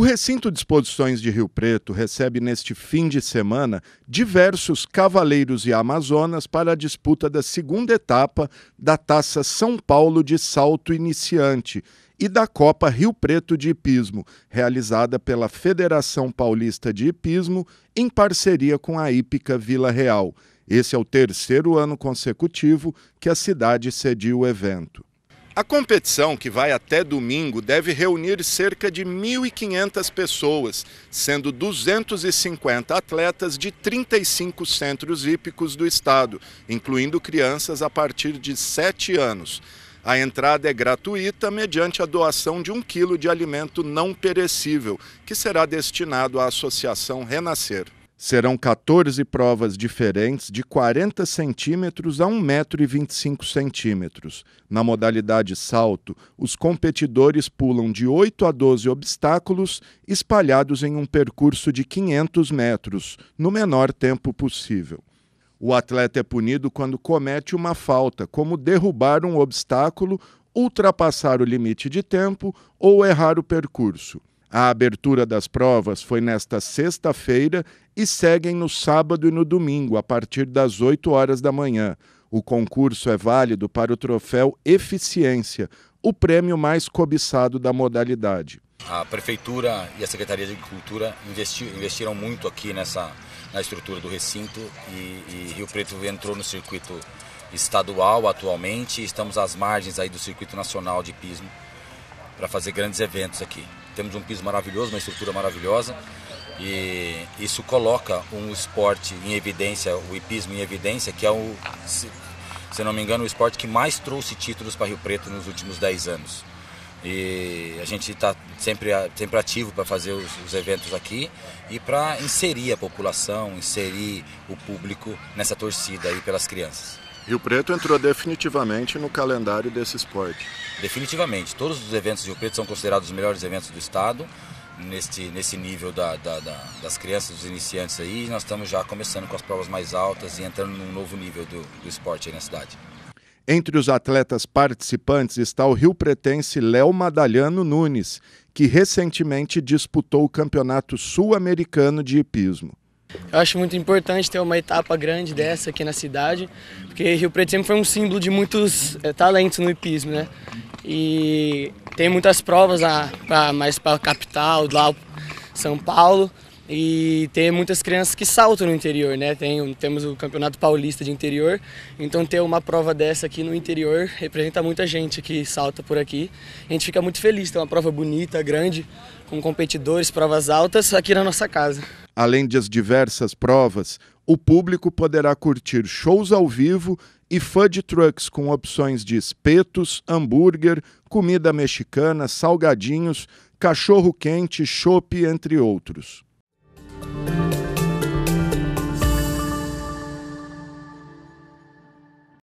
O recinto de exposições de Rio Preto recebe neste fim de semana diversos cavaleiros e amazonas para a disputa da segunda etapa da Taça São Paulo de Salto Iniciante e da Copa Rio Preto de Hipismo, realizada pela Federação Paulista de Hipismo em parceria com a Hípica Vila Real. Esse é o terceiro ano consecutivo que a cidade cedia o evento. A competição, que vai até domingo, deve reunir cerca de 1.500 pessoas, sendo 250 atletas de 35 centros hípicos do estado, incluindo crianças a partir de 7 anos. A entrada é gratuita mediante a doação de um quilo de alimento não perecível, que será destinado à Associação Renascer. Serão 14 provas diferentes de 40 centímetros a 1,25 centímetros. Na modalidade salto, os competidores pulam de 8 a 12 obstáculos espalhados em um percurso de 500 metros, no menor tempo possível. O atleta é punido quando comete uma falta, como derrubar um obstáculo, ultrapassar o limite de tempo ou errar o percurso. A abertura das provas foi nesta sexta-feira e seguem no sábado e no domingo, a partir das 8 horas da manhã. O concurso é válido para o troféu Eficiência, o prêmio mais cobiçado da modalidade. A Prefeitura e a Secretaria de Agricultura investiram muito aqui nessa, na estrutura do recinto e, e Rio Preto entrou no circuito estadual atualmente e estamos às margens aí do circuito nacional de pismo para fazer grandes eventos aqui temos um piso maravilhoso, uma estrutura maravilhosa e isso coloca um esporte em evidência, o hipismo em evidência, que é o, se, se não me engano, o esporte que mais trouxe títulos para Rio Preto nos últimos 10 anos. E a gente está sempre, sempre ativo para fazer os, os, eventos aqui e para inserir a população, inserir o público nessa torcida aí pelas crianças. Rio Preto entrou definitivamente no calendário desse esporte. Definitivamente. Todos os eventos de Rio Preto são considerados os melhores eventos do estado. Neste, nesse nível da, da, da, das crianças, dos iniciantes aí, nós estamos já começando com as provas mais altas e entrando num novo nível do, do esporte aí na cidade. Entre os atletas participantes está o rio pretense Léo Madalhano Nunes, que recentemente disputou o Campeonato Sul-Americano de Hipismo. Eu acho muito importante ter uma etapa grande dessa aqui na cidade, porque Rio Preto sempre foi um símbolo de muitos é, talentos no hipismo, né? E tem muitas provas lá, pra, mais para a capital, lá São Paulo, e tem muitas crianças que saltam no interior, né? Tem, temos o Campeonato Paulista de Interior, então ter uma prova dessa aqui no interior representa muita gente que salta por aqui. A gente fica muito feliz, tem uma prova bonita, grande, com competidores, provas altas aqui na nossa casa. Além das diversas provas, o público poderá curtir shows ao vivo e food trucks com opções de espetos, hambúrguer, comida mexicana, salgadinhos, cachorro quente, chopp, entre outros.